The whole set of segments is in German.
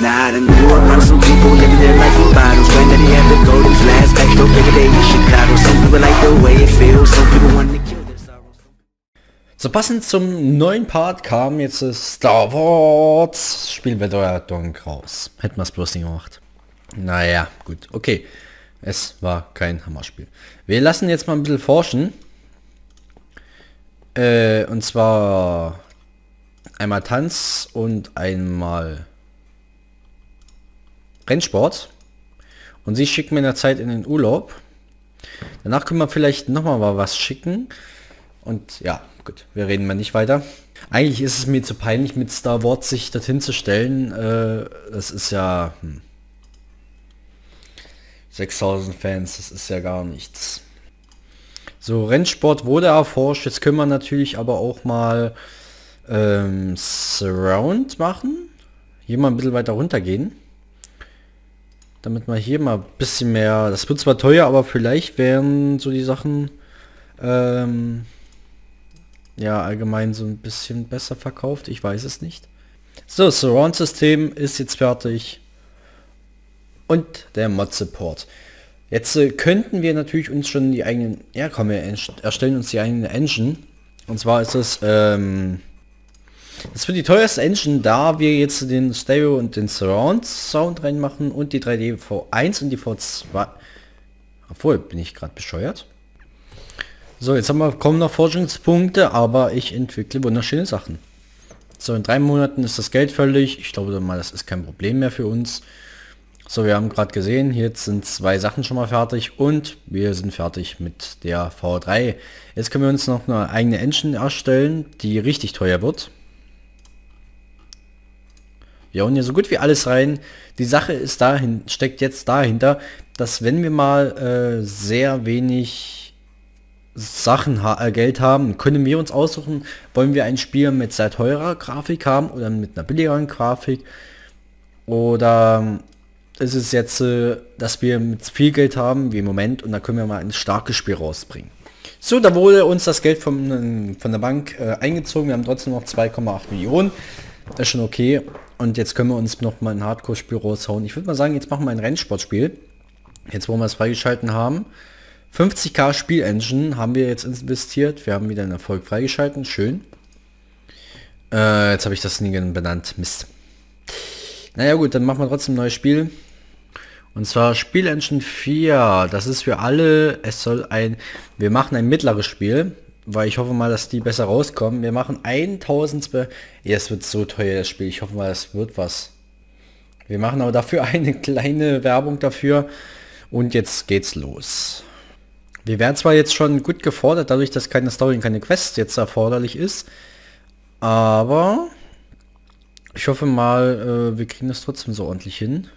Now I done grew up some people living their life in bottles When did he the golden flash back no day in Chicago Some people like the way it feels, some people want to kill So passend zum neuen Part kam jetzt das Star Wars Spielbedeutung raus. Hätten wir es bloß nicht gemacht. Naja, gut, okay. Es war kein Hammerspiel. Wir lassen jetzt mal ein bisschen forschen. Äh, und zwar Einmal Tanz und einmal Rennsport. Und sie schicken mir in der Zeit in den Urlaub. Danach können wir vielleicht nochmal mal was schicken. Und ja, gut, wir reden mal nicht weiter. Eigentlich ist es mir zu peinlich, mit Star Wars sich dorthin zu stellen. Äh, das ist ja... Hm, 6000 Fans, das ist ja gar nichts. So, Rennsport wurde erforscht. Jetzt können wir natürlich aber auch mal ähm, Surround machen. Hier mal ein bisschen weiter runter gehen. Damit man hier mal ein bisschen mehr... Das wird zwar teuer, aber vielleicht wären so die Sachen... Ähm, ja, allgemein so ein bisschen besser verkauft. Ich weiß es nicht. So, Surround-System ist jetzt fertig. Und der Mod-Support. Jetzt äh, könnten wir natürlich uns schon die eigenen... Ja, komm, wir erstellen uns die eigene Engine. Und zwar ist es... Ähm, das wird die teuerste Engine, da wir jetzt den Stereo und den Surround Sound reinmachen und die 3D V1 und die V2. Obwohl, bin ich gerade bescheuert. So, jetzt haben wir kaum noch Forschungspunkte, aber ich entwickle wunderschöne Sachen. So, in drei Monaten ist das Geld völlig. Ich glaube mal, das ist kein Problem mehr für uns. So, wir haben gerade gesehen, jetzt sind zwei Sachen schon mal fertig und wir sind fertig mit der V3. Jetzt können wir uns noch eine eigene Engine erstellen, die richtig teuer wird. Wir hauen hier so gut wie alles rein. Die Sache ist dahin, steckt jetzt dahinter, dass wenn wir mal äh, sehr wenig Sachen ha äh, Geld haben, können wir uns aussuchen, wollen wir ein Spiel mit sehr teurer Grafik haben oder mit einer billigeren Grafik oder ähm, ist es jetzt, äh, dass wir mit viel Geld haben wie im Moment und da können wir mal ein starkes Spiel rausbringen. So, da wurde uns das Geld von, ähm, von der Bank äh, eingezogen. Wir haben trotzdem noch 2,8 Millionen. Das ist schon okay. Und jetzt können wir uns noch mal ein Hardcore-Spiel raushauen. Ich würde mal sagen, jetzt machen wir ein Rennsportspiel. Jetzt, wo wir es freigeschalten haben. 50k Spielengine haben wir jetzt investiert. Wir haben wieder einen Erfolg freigeschalten. Schön. Äh, jetzt habe ich das nie benannt. Mist. Naja gut, dann machen wir trotzdem ein neues Spiel. Und zwar Spielengine 4. Das ist für alle. Es soll ein... Wir machen ein mittleres Spiel weil ich hoffe mal, dass die besser rauskommen. Wir machen 1000 Spe ja, es wird so teuer das Spiel. Ich hoffe mal, es wird was. Wir machen aber dafür eine kleine Werbung dafür und jetzt geht's los. Wir werden zwar jetzt schon gut gefordert, dadurch, dass keine Story und keine Quest jetzt erforderlich ist, aber ich hoffe mal, äh, wir kriegen das trotzdem so ordentlich hin.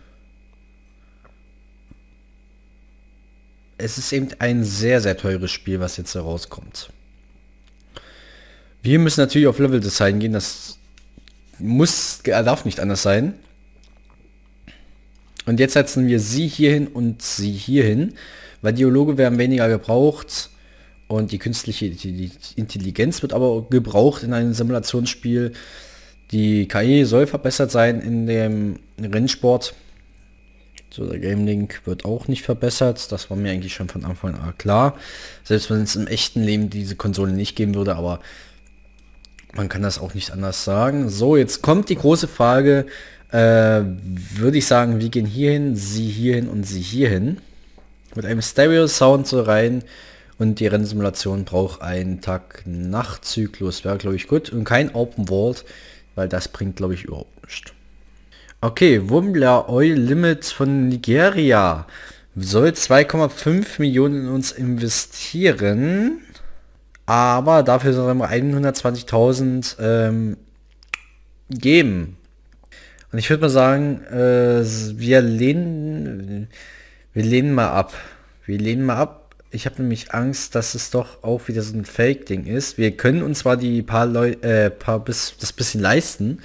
Es ist eben ein sehr, sehr teures Spiel, was jetzt herauskommt. Wir müssen natürlich auf Level Design gehen, das muss, darf nicht anders sein. Und jetzt setzen wir sie hier hin und sie hier hin, weil Dialoge werden weniger gebraucht und die künstliche Intelligenz wird aber gebraucht in einem Simulationsspiel. Die KI soll verbessert sein in dem Rennsport. So, der Game Link wird auch nicht verbessert. Das war mir eigentlich schon von Anfang an klar. Selbst wenn es im echten Leben diese Konsole nicht geben würde, aber man kann das auch nicht anders sagen. So, jetzt kommt die große Frage, äh, würde ich sagen, wir gehen hierhin, sie hierhin und sie hierhin. Mit einem Stereo-Sound so rein und die Rennsimulation braucht einen Tag-Nacht-Zyklus, wäre glaube ich gut. Und kein Open World, weil das bringt glaube ich überhaupt nichts. Okay, Wumbler Oil Limits von Nigeria soll 2,5 Millionen in uns investieren aber dafür soll er 120.000 ähm, geben. Und ich würde mal sagen, äh, wir lehnen, wir lehnen mal ab. Wir lehnen mal ab. Ich habe nämlich Angst, dass es doch auch wieder so ein Fake-Ding ist. Wir können uns zwar die paar Leute, äh, paar bis das bisschen leisten,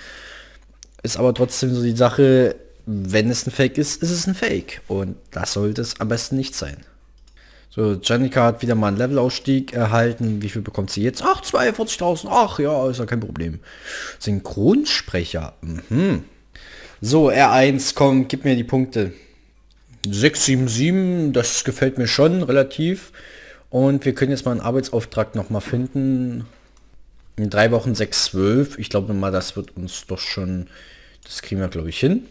ist aber trotzdem so die Sache, wenn es ein Fake ist, ist es ein Fake. Und das sollte es am besten nicht sein. So, Janika hat wieder mal einen Levelausstieg erhalten. Wie viel bekommt sie jetzt? Ach, 42.000. Ach ja, ist ja kein Problem. Synchronsprecher. Mhm. So, R1, komm, gib mir die Punkte. 677, das gefällt mir schon relativ. Und wir können jetzt mal einen Arbeitsauftrag noch mal finden. In drei Wochen 612. Ich glaube mal, das wird uns doch schon... Das kriegen wir, glaube ich, hin.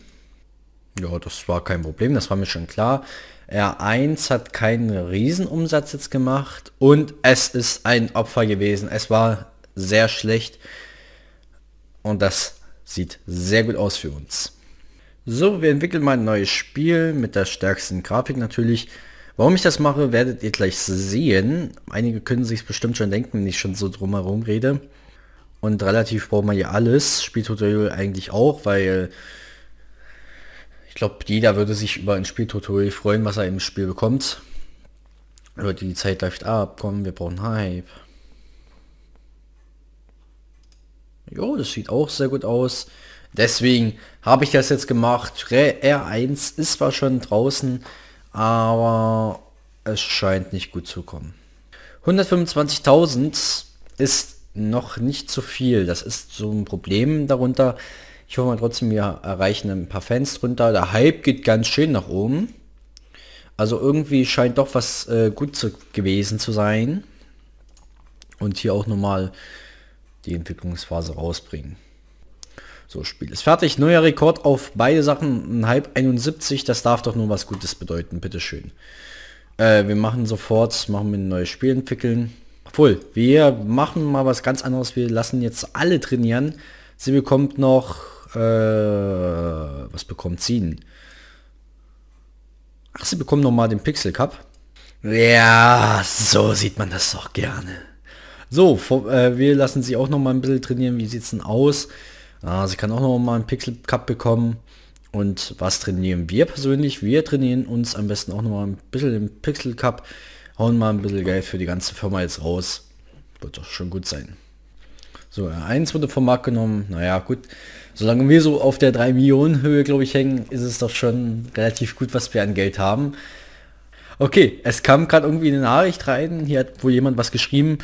Ja, das war kein Problem, das war mir schon klar. R1 hat keinen Riesenumsatz jetzt gemacht und es ist ein Opfer gewesen. Es war sehr schlecht und das sieht sehr gut aus für uns. So, wir entwickeln mal ein neues Spiel mit der stärksten Grafik natürlich. Warum ich das mache, werdet ihr gleich sehen. Einige können sich bestimmt schon denken, wenn ich schon so drumherum rede. Und relativ braucht man hier alles, Spieltutorial eigentlich auch, weil ich glaube, jeder würde sich über ein Spieltutorial freuen, was er im Spiel bekommt. Aber die Zeit läuft ab. Komm, wir brauchen Hype. Jo, das sieht auch sehr gut aus. Deswegen habe ich das jetzt gemacht. R1 ist zwar schon draußen, aber es scheint nicht gut zu kommen. 125.000 ist noch nicht zu viel. Das ist so ein Problem darunter, ich hoffe mal trotzdem, wir erreichen ein paar Fans drunter. Der Hype geht ganz schön nach oben. Also irgendwie scheint doch was äh, gut zu, gewesen zu sein. Und hier auch nochmal die Entwicklungsphase rausbringen. So, Spiel ist fertig. Neuer Rekord auf beide Sachen. Ein Hype 71, das darf doch nur was Gutes bedeuten. Bitteschön. Äh, wir machen sofort, machen wir ein neues Spiel entwickeln. Obwohl, wir machen mal was ganz anderes. Wir lassen jetzt alle trainieren. Sie bekommt noch äh, was bekommt sie denn? Ach, sie bekommen nochmal den Pixel Cup. Ja, so sieht man das doch gerne. So, vor, äh, wir lassen sie auch noch mal ein bisschen trainieren. Wie sieht es denn aus? Ah, sie kann auch noch mal einen Pixel Cup bekommen. Und was trainieren wir persönlich? Wir trainieren uns am besten auch noch mal ein bisschen im Pixel Cup. Hauen mal ein bisschen Geld für die ganze Firma jetzt raus. Wird doch schon gut sein. So, R1 wurde vom Markt genommen. Naja, gut. Solange wir so auf der 3 Millionen Höhe, glaube ich, hängen, ist es doch schon relativ gut, was wir an Geld haben. Okay, es kam gerade irgendwie eine Nachricht rein. Hier hat wohl jemand was geschrieben.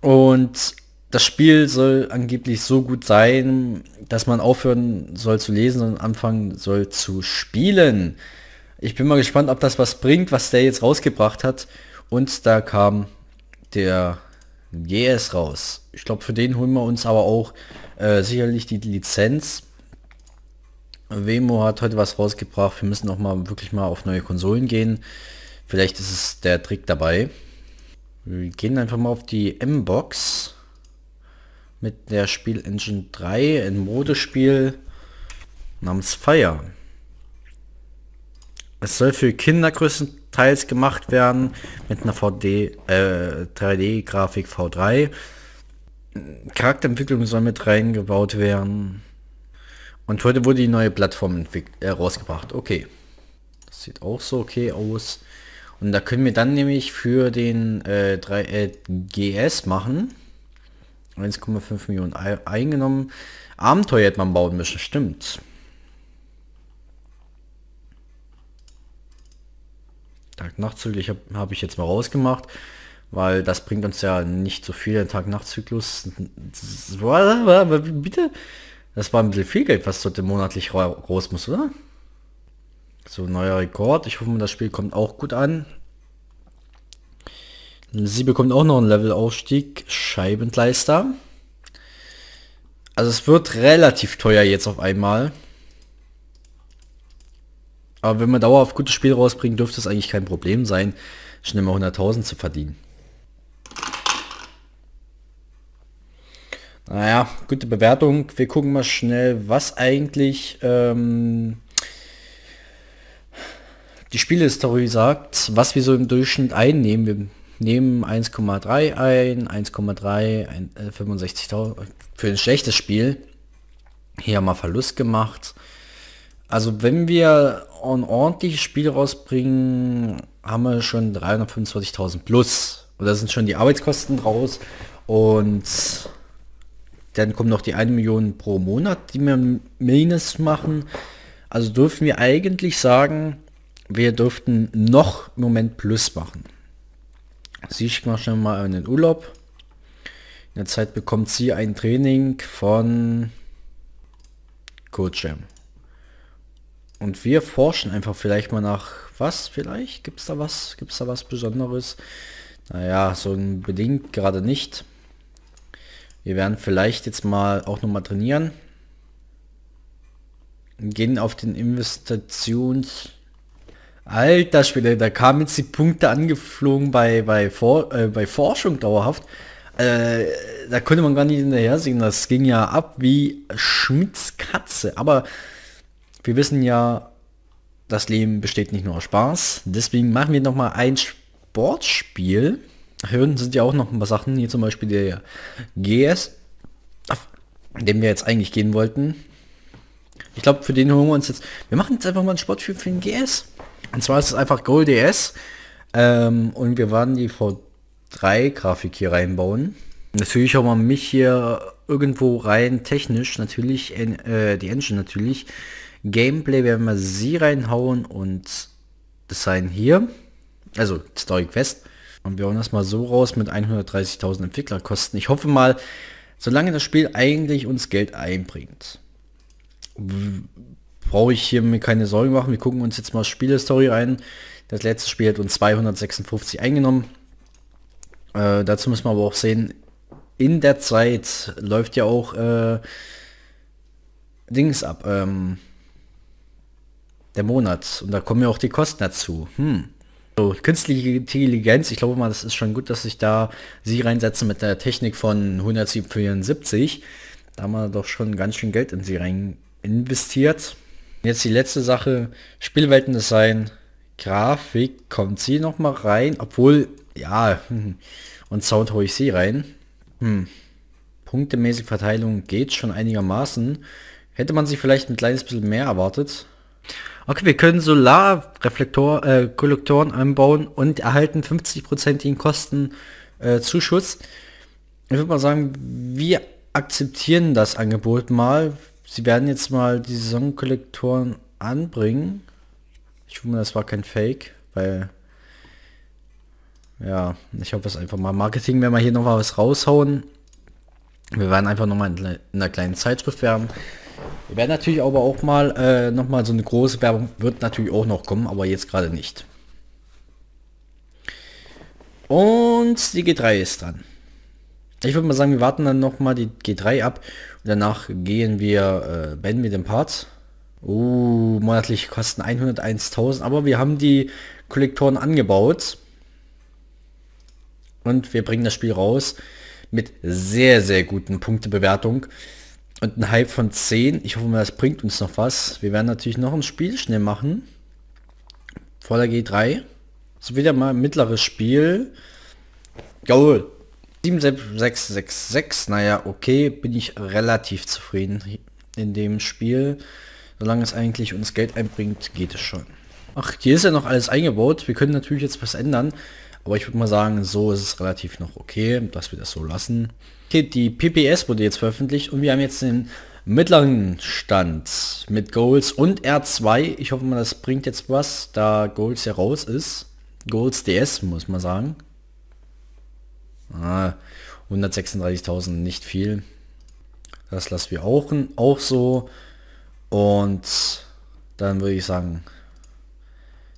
Und das Spiel soll angeblich so gut sein, dass man aufhören soll zu lesen und anfangen soll zu spielen. Ich bin mal gespannt, ob das was bringt, was der jetzt rausgebracht hat. Und da kam der GS raus. Ich glaube, für den holen wir uns aber auch äh, sicherlich die Lizenz. Wemo hat heute was rausgebracht. Wir müssen noch mal wirklich mal auf neue Konsolen gehen. Vielleicht ist es der Trick dabei. Wir gehen einfach mal auf die M-Box mit der Spiel Engine 3, ein Modespiel namens Fire. Es soll für Kinder größtenteils teils gemacht werden mit einer VD, äh, 3D-Grafik V3. Charakterentwicklung soll mit reingebaut werden. Und heute wurde die neue Plattform äh, rausgebracht. Okay. Das sieht auch so okay aus. Und da können wir dann nämlich für den äh, 3, äh, GS machen. 1,5 Millionen eingenommen. Abenteuer hätte man bauen müssen, stimmt. Tag-Nacht-Zyklus habe hab ich jetzt mal rausgemacht, weil das bringt uns ja nicht so viel, der Tag-Nacht-Zyklus. Bitte? Das war ein bisschen viel Geld, was dort monatlich raus muss, oder? So, neuer Rekord. Ich hoffe das Spiel kommt auch gut an. Sie bekommt auch noch einen Levelaufstieg. Scheibenkleister. Also es wird relativ teuer jetzt auf einmal. Aber wenn man dauerhaft gutes Spiel rausbringt, dürfte es eigentlich kein Problem sein, schnell mal 100.000 zu verdienen. Naja, gute Bewertung. Wir gucken mal schnell, was eigentlich ähm, die Spielhistorie sagt, was wir so im Durchschnitt einnehmen. Wir nehmen 1,3 ein, 1,3, 65.000 äh, äh, für ein schlechtes Spiel. Hier haben wir Verlust gemacht. Also wenn wir ein ordentliches Spiel rausbringen, haben wir schon 325.000 plus. Und da sind schon die Arbeitskosten raus. Und dann kommen noch die eine Million pro Monat, die wir minus machen. Also dürfen wir eigentlich sagen, wir dürften noch im Moment plus machen. Sie schicken wir schon mal in den Urlaub. In der Zeit bekommt sie ein Training von Coacham. Und wir forschen einfach vielleicht mal nach was vielleicht? Gibt es da was? Gibt es da was Besonderes? Naja, so unbedingt gerade nicht. Wir werden vielleicht jetzt mal auch noch mal trainieren. Gehen auf den Investitions... Alter Spieler, da kamen jetzt die Punkte angeflogen bei, bei, For äh, bei Forschung dauerhaft. Äh, da konnte man gar nicht hinterher sehen. Das ging ja ab wie Schmitz Katze. Aber wir wissen ja, das Leben besteht nicht nur aus Spaß. Deswegen machen wir noch mal ein Sportspiel. Hören sind ja auch noch ein paar Sachen. Hier zum Beispiel der GS, auf den wir jetzt eigentlich gehen wollten. Ich glaube, für den holen wir uns jetzt... Wir machen jetzt einfach mal ein Sportspiel für den GS. Und zwar ist es einfach Gold DS. Ähm, und wir werden die V3-Grafik hier reinbauen. Natürlich haben wir mich hier irgendwo rein technisch, natürlich, äh, die Engine natürlich. Gameplay werden wir sie reinhauen und Design hier. Also Story Quest. Und wir hauen das mal so raus mit 130.000 Entwicklerkosten. Ich hoffe mal, solange das Spiel eigentlich uns Geld einbringt, brauche ich hier mir keine Sorgen machen. Wir gucken uns jetzt mal Spielestory ein. Das letzte Spiel hat uns 256 eingenommen. Äh, dazu müssen wir aber auch sehen, in der Zeit läuft ja auch äh, Dings ab. Ähm, der Monat. Und da kommen ja auch die Kosten dazu. Hm. So, künstliche Intelligenz, ich glaube mal, das ist schon gut, dass ich da sie reinsetze mit der Technik von 174. Da haben wir doch schon ganz schön Geld in sie rein investiert. Jetzt die letzte Sache, Spielweltendesign, Grafik, kommt sie noch mal rein, obwohl, ja, und Sound hole ich sie rein. Hm. Punktemäßig Verteilung geht schon einigermaßen. Hätte man sich vielleicht ein kleines bisschen mehr erwartet. Okay, wir können Solarreflektor, äh, Kollektoren anbauen und erhalten 50-prozentigen Kostenzuschuss. Äh, ich würde mal sagen, wir akzeptieren das Angebot mal. Sie werden jetzt mal die Sonnenkollektoren anbringen. Ich hoffe, das war kein Fake, weil... Ja, ich hoffe es einfach mal. Marketing wenn wir hier noch was raushauen. Wir werden einfach noch mal in einer kleinen Zeitschrift werden. Wir werden natürlich aber auch mal äh, noch mal so eine große Werbung wird natürlich auch noch kommen, aber jetzt gerade nicht. Und die G3 ist dran. Ich würde mal sagen, wir warten dann noch mal die G3 ab und danach gehen wir, äh, beenden wir den Part. Uh, monatliche Kosten 101.000, aber wir haben die Kollektoren angebaut. Und wir bringen das Spiel raus mit sehr, sehr guten Punktebewertung. Und ein Hype von 10. Ich hoffe mal, das bringt uns noch was. Wir werden natürlich noch ein Spiel schnell machen. Vor der G3. So wieder mal mittleres Spiel. Jawohl. 7666. Naja, okay. Bin ich relativ zufrieden in dem Spiel. Solange es eigentlich uns Geld einbringt, geht es schon. Ach, hier ist ja noch alles eingebaut. Wir können natürlich jetzt was ändern. Aber ich würde mal sagen, so ist es relativ noch okay, dass wir das so lassen. Okay, die PPS wurde jetzt veröffentlicht und wir haben jetzt den mittleren Stand mit Goals und R2. Ich hoffe mal, das bringt jetzt was, da Goals ja raus ist. Goals DS, muss man sagen. Ah, 136.000, nicht viel. Das lassen wir auch, auch so. Und dann würde ich sagen,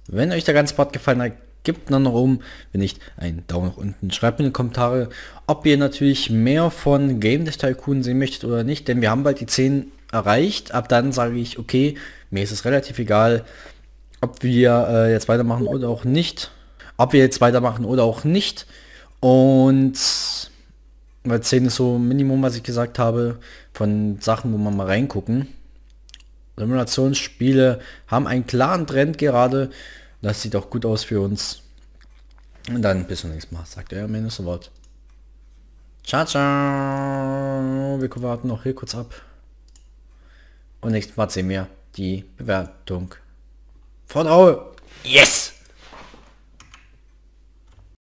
wenn euch der ganze Part gefallen hat, gebt einen Rum, wenn nicht, einen Daumen nach unten. Schreibt mir in die Kommentare, ob ihr natürlich mehr von Game des Tycoon sehen möchtet oder nicht, denn wir haben bald die 10 erreicht. Ab dann sage ich, okay, mir ist es relativ egal, ob wir äh, jetzt weitermachen oder auch nicht. Ob wir jetzt weitermachen oder auch nicht. Und weil 10 ist so Minimum, was ich gesagt habe, von Sachen, wo man mal reingucken. Simulationsspiele haben einen klaren Trend gerade das sieht auch gut aus für uns. Und dann bis zum nächsten Mal, sagt er. Minus Wort. Ciao, ciao. Wir warten noch hier kurz ab. Und nächstes Mal sehen wir die Bewertung von Aue. Yes!